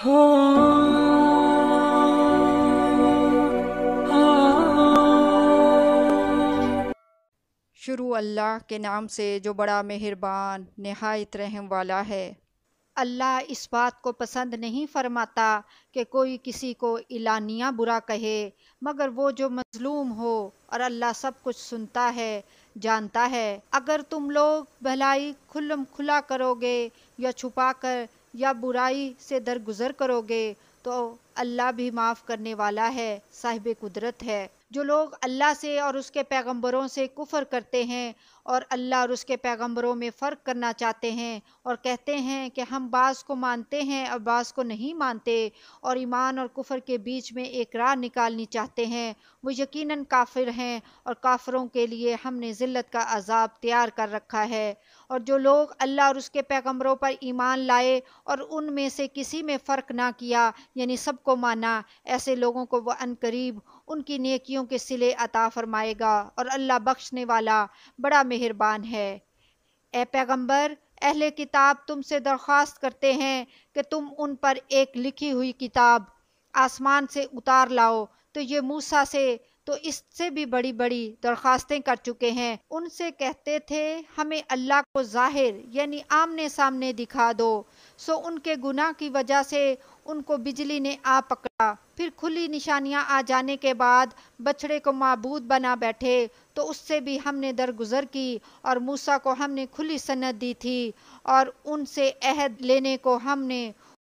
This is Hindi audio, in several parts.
शुरू अल्लाह के नाम से जो बड़ा मेहरबान नहायत रहम वाला है अल्लाह इस बात को पसंद नहीं फरमाता कि कोई किसी को इलानिया बुरा कहे मगर वो जो मजलूम हो और अल्लाह सब कुछ सुनता है जानता है अगर तुम लोग भलाई खुलम खुला करोगे या छुपा कर या बुराई से दरगुजर करोगे तो अल्लाह भी माफ़ करने वाला है साहिब कुदरत है जो लोग अल्लाह से और उसके पैगंबरों से कुफ़र करते हैं और अल्लाह और उसके पैगंबरों में फ़र्क करना चाहते हैं और कहते हैं कि हम बास को मानते हैं और बास को नहीं मानते और ईमान और कुफ़र के बीच में एक राह निकालनी चाहते हैं वो यकीनन काफिर हैं और काफरों के लिए हमने ज़िल्त का अजाब तैयार कर रखा है और जो लोग अल्लाह और उसके पैगम्बरों पर ईमान लाए और उनमें से किसी में फ़र्क ना किया यानी सबको माना ऐसे लोगों को वह अनकरीब उनकी नेकियों के सिले अता फरमाएगा और अल्लाह बख्शने वाला बड़ा मेहरबान है ए पैगंबर अहले किताब तुमसे दरख्वास्त करते हैं कि तुम उन पर एक लिखी हुई किताब आसमान से उतार लाओ तो ये मूसा से तो इससे भी बड़ी बड़ी दरख्वास्तें कर चुके हैं उनसे कहते थे हमें अल्लाह को जाहिर यानी आमने सामने दिखा दो सो उनके गुनाह की वजह से उनको बिजली ने आ पकड़ा फिर खुली निशानियां आ जाने के बाद बछड़े को मबूद बना बैठे तो उससे भी हमने दरगुजर की और मूसा को हमने खुली सनत दी थी और उनसे अहद लेने को हमने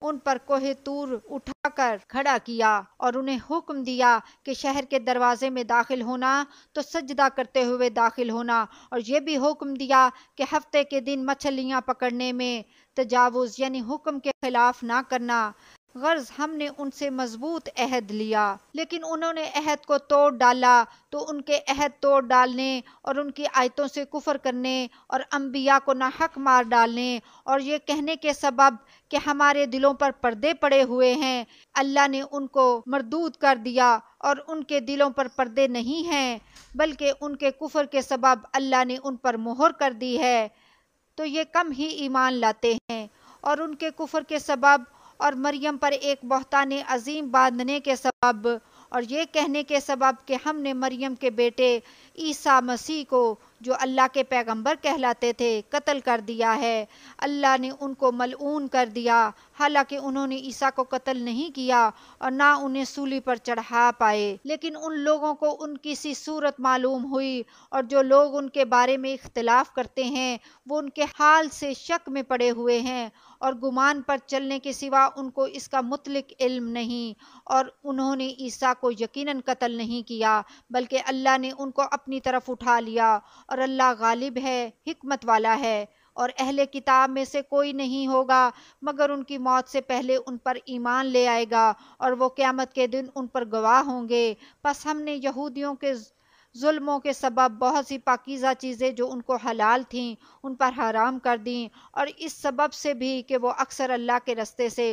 उन पर कोहे उठा उठाकर खड़ा किया और उन्हें हुक्म दिया कि शहर के दरवाजे में दाखिल होना तो सजदा करते हुए दाखिल होना और यह भी हुक्म दिया कि हफ्ते के दिन मछलियाँ पकड़ने में तजावुज यानी हुक्म के खिलाफ ना करना गर्ज हमने उनसे मजबूत अहद लिया लेकिन उन्होंने अहद को तोड़ डाला तो उनके अहद तोड़ डालने और उनकी आयतों से कुफर करने और अम्बिया को हक मार डालने और ये कहने के सबब कि हमारे दिलों पर पर्दे पड़े हुए हैं अल्लाह ने उनको मरदूद कर दिया और उनके दिलों पर पर्दे नहीं हैं बल्कि उनके कुफर के सबब अल्लाह ने उन पर मोहर कर दी है तो ये कम ही ईमान लाते हैं और उनके कुफर के सबब और मरियम पर एक ने अजीम बांधने के सबब और ये कहने के सबब कि हमने मरियम के बेटे ईसा मसीह को जो अल्लाह के पैगंबर कहलाते थे कत्ल कर दिया है अल्लाह ने उनको मलऊन कर दिया हालांकि उन्होंने ईसा को कत्ल नहीं किया और ना उन्हें सूली पर चढ़ा पाए लेकिन उन लोगों को उनकी सी सूरत मालूम हुई और जो लोग उनके बारे में इख्तलाफ करते हैं वो उनके हाल से शक में पड़े हुए हैं और गुमान पर चलने के सिवा उनको इसका मुतलिक इल्म नहीं और उन्होंने ईसा को यकीनन कत्ल नहीं किया बल्कि अल्लाह ने उनको अपनी तरफ उठा लिया और अल्लाह गालिब है हिकमत वाला है और अहले किताब में से कोई नहीं होगा मगर उनकी मौत से पहले उन पर ईमान ले आएगा और वो क़्यामत के दिन उन पर गवाह होंगे बस हमने यहूदियों के जुल्मों के सबब बहुत सी पाकिज़ा चीज़ें जो उनको हलाल थीं उन पर हराम कर दीं और इस सबब से भी कि वो अक्सर अल्लाह के रस्ते से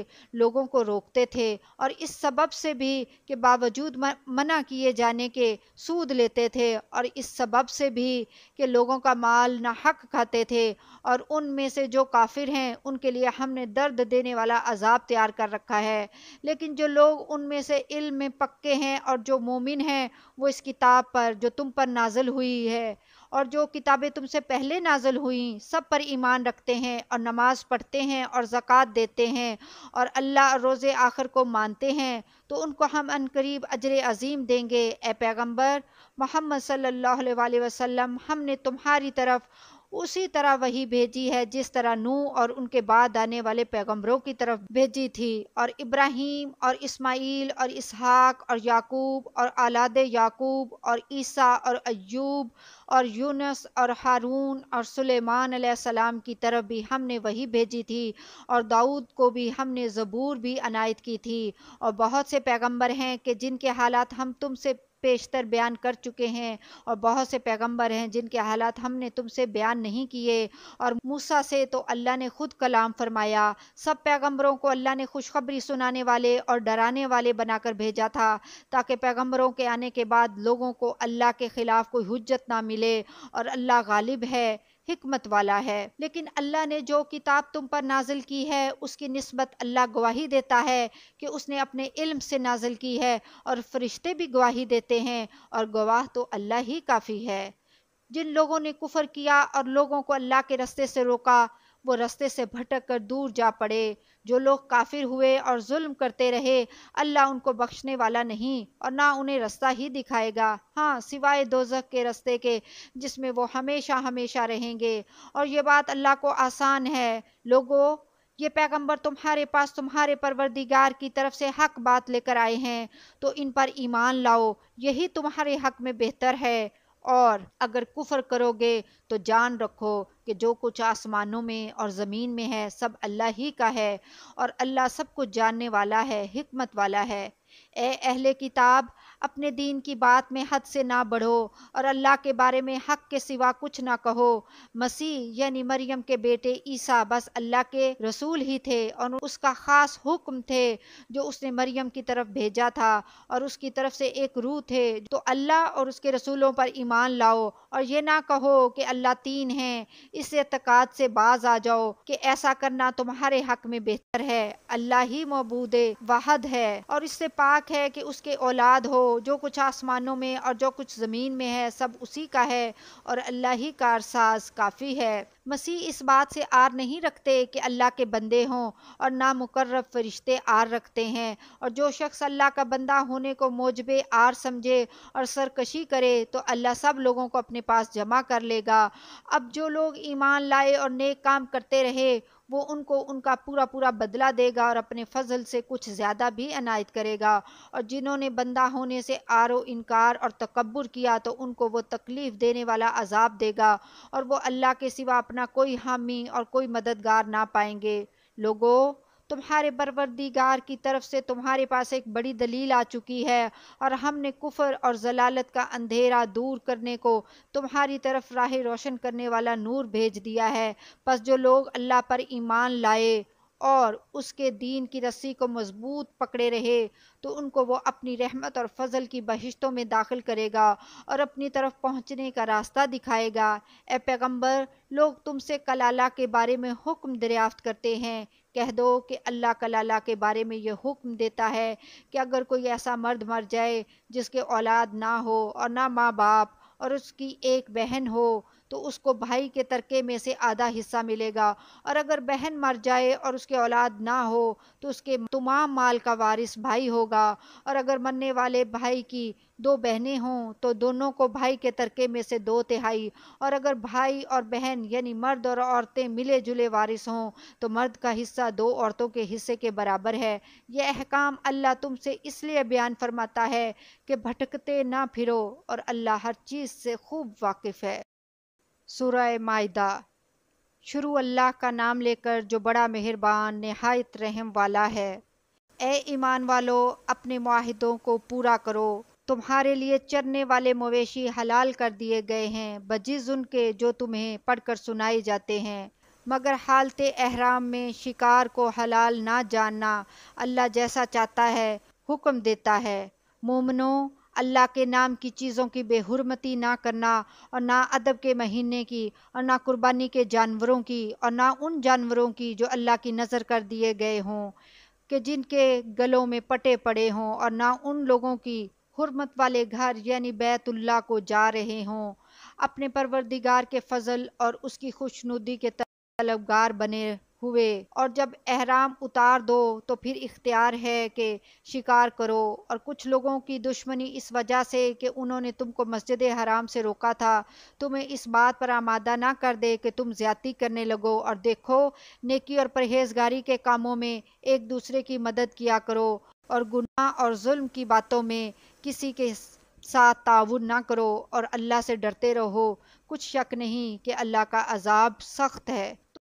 लोगों को रोकते थे और इस सबब से भी कि बावजूद मना किए जाने के सूद लेते थे और इस सबब से भी कि लोगों का माल ना हक खाते थे और उनमें से जो काफिर हैं उनके लिए हमने दर्द देने वाला अजाब तैयार कर रखा है लेकिन जो लोग उनमें से इल्म में पक्के हैं और जो मोमिन हैं वो इस किताब पर जो तुम पर नाजल हुई है और जो किताबें तुमसे पहले नाजल हुई सब पर ईमान रखते हैं और नमाज पढ़ते हैं और जक़ात देते हैं और अल्लाह और रोज़ आखिर को मानते हैं तो उनको हम अनकरीब अजर अजीम देंगे ए पैगम्बर मोहम्मद सल्लल्लाहु अलैहि हमने तुम्हारी तरफ उसी तरह वही भेजी है जिस तरह नू और उनके बाद आने वाले पैगम्बरों की तरफ भेजी थी और इब्राहिम और इस्माइल और इसहाक और याकूब और आलाद याकूब और ईसा और अयूब और यूनस और हारून और सुलेमान सलाम की तरफ भी हमने वही भेजी थी और दाऊद को भी हमने ज़बूर भी अनायत की थी और बहुत से पैगंबर हैं कि जिनके हालात हम तुमसे पेशतर बयान कर चुके हैं और बहुत से पैगंबर हैं जिनके हालात हमने तुमसे बयान नहीं किए और मूसा से तो अल्लाह ने खुद कलाम फरमाया सब पैगंबरों को अल्लाह ने खुशखबरी सुनाने वाले और डराने वाले बनाकर भेजा था ताकि पैगंबरों के आने के बाद लोगों को अल्लाह के ख़िलाफ़ कोई हजत ना मिले और अल्लाह गालिब है हिकमत वाला है लेकिन अल्लाह ने जो किताब तुम पर नाजिल की है उसकी नस्बत अल्लाह गवाही देता है कि उसने अपने इल्म से नाजिल की है और फरिश्ते भी गवाही देते हैं और गवाह तो अल्लाह ही काफ़ी है जिन लोगों ने कुफर किया और लोगों को अल्लाह के रस्ते से रोका वो रस्ते से भटक कर दूर जा पड़े जो लोग काफिर हुए और जुल्म करते रहे अल्लाह उनको बख्शने वाला नहीं और ना उन्हें रास्ता ही दिखाएगा हाँ सिवाय दोजक के रस्ते के जिसमें वो हमेशा हमेशा रहेंगे और ये बात अल्लाह को आसान है लोगों ये पैगंबर तुम्हारे पास तुम्हारे परवरदिगार की तरफ से हक बात लेकर आए हैं तो इन पर ईमान लाओ यही तुम्हारे हक में बेहतर है और अगर कुफर करोगे तो जान रखो कि जो कुछ आसमानों में और ज़मीन में है सब अल्लाह ही का है और अल्लाह सब कुछ जानने वाला है हमत वाला है ए अहले किताब अपने दीन की बात में हद से ना बढ़ो और अल्लाह के बारे में हक के सिवा कुछ ना कहो मसीह यानी मरियम के बेटे ईसा बस अल्लाह के रसूल ही थे और उसका ख़ास हुक्म थे जो उसने मरियम की तरफ भेजा था और उसकी तरफ से एक रूह थे तो अल्लाह और उसके रसूलों पर ईमान लाओ और ये ना कहो कि अल्लाह तीन है इस एतकाद से बाज आ जाओ कि ऐसा करना तुम्हारे हक में बेहतर है अल्लाह ही मबूद वाहद है और इससे पाक है कि उसके औलाद हो जो कुछ आसमानों में और जो कुछ ज़मीन में है सब उसी का है और अल्लाह ही कारसाज काफ़ी है मसीह इस बात से आर नहीं रखते कि अल्लाह के बंदे हों और ना मुकर्रब फरिश्ते आर रखते हैं और जो शख्स अल्लाह का बंदा होने को मौजबे आर समझे और सरकशी करे तो अल्लाह सब लोगों को अपने पास जमा कर लेगा अब जो लोग ईमान लाए और नेक काम करते रहे वो उनको उनका पूरा पूरा बदला देगा और अपने फजल से कुछ ज़्यादा भी अनायत करेगा और जिन्होंने बंदा होने से आरो इनकार और तकबर किया तो उनको वो तकलीफ़ देने वाला अजाब देगा और वो अल्लाह के सिवा अपना कोई हामी और कोई मददगार ना पाएंगे लोगों तुम्हारे परवरदिगार की तरफ से तुम्हारे पास एक बड़ी दलील आ चुकी है और हमने कुफर और जलालत का अंधेरा दूर करने को तुम्हारी तरफ राह रोशन करने वाला नूर भेज दिया है बस जो लोग अल्लाह पर ईमान लाए और उसके दीन की रस्सी को मजबूत पकड़े रहे तो उनको वो अपनी रहमत और फजल की बहिश्तों में दाखिल करेगा और अपनी तरफ पहुंचने का रास्ता दिखाएगा ए पैगंबर लोग तुमसे कलाला के बारे में हुक्म दरियाफ्त करते हैं कह दो कि अल्लाह कलाला के बारे में यह हुक्म देता है कि अगर कोई ऐसा मर्द मर जाए जिसके औलाद ना हो और ना माँ बाप और उसकी एक बहन हो तो उसको भाई के तरके में से आधा हिस्सा मिलेगा और अगर बहन मर जाए और उसके औलाद ना हो तो उसके तमाम माल का वारिस भाई होगा और अगर मरने वाले भाई की दो बहनें हों तो दोनों को भाई के तरके में से दो तिहाई और अगर भाई और बहन यानी मर्द और औरतें मिले जुले वारिस हों तो मर्द का हिस्सा दो औरतों के हिस्से के बराबर है यह अहकाम अल्लाह तुमसे इसलिए बयान फरमाता है कि भटकते ना फिरो और अल्लाह हर चीज़ से खूब वाकिफ़ है सुरय मायदा शुरू अल्लाह का नाम लेकर जो बड़ा मेहरबान नहायत रहम वाला है ए ईमान वालो अपने माहिदों को पूरा करो तुम्हारे लिए चरने वाले मवेशी हलाल कर दिए गए हैं बजिज उनके जो तुम्हें पढ़कर सुनाए जाते हैं मगर हालत अहराम में शिकार को हलाल ना जानना अल्लाह जैसा चाहता है हुक्म देता है मोमनों अल्लाह के नाम की चीज़ों की बेहरमती ना करना और ना अदब के महीने की और ना कुर्बानी के जानवरों की और ना उन जानवरों की जो अल्लाह की नज़र कर दिए गए हों कि जिनके गलों में पटे पड़े हों और ना उन लोगों की हरमत वाले घर यानी बैतुल्ला को जा रहे हों अपने परवरदिगार के फजल और उसकी खुशनुदी के तलबगार बने हुए और जब एहराम उतार दो तो फिर इख्तियार है कि शिकार करो और कुछ लोगों की दुश्मनी इस वजह से कि उन्होंने तुमको मस्जिद हराम से रोका था तुम्हें इस बात पर आमादा ना कर दे कि तुम ज़्यादती करने लगो और देखो नेकी और परहेजगारी के कामों में एक दूसरे की मदद किया करो और गुनाह और जुल्म की बातों में किसी के साथ ताउन ना करो और अल्लाह से डरते रहो कुछ शक नहीं कि अल्लाह का अजाब सख्त है